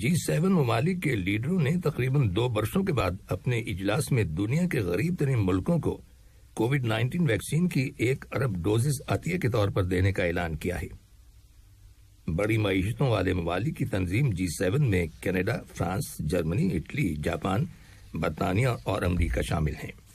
जी seven ममालिक के लीडरों ने तकरीबन दो वर्षों के बाद अपने इजलास में दुनिया के गरीब तरीन मुल्कों को कोविड 19 वैक्सीन की एक अरब डोजेज अतिया के तौर पर देने का ऐलान किया है बड़ी मीशतों वाले ममालिक की तंजीम जी सेवन में Canada France Germany Italy Japan बरतानिया और अमरीका शामिल हैं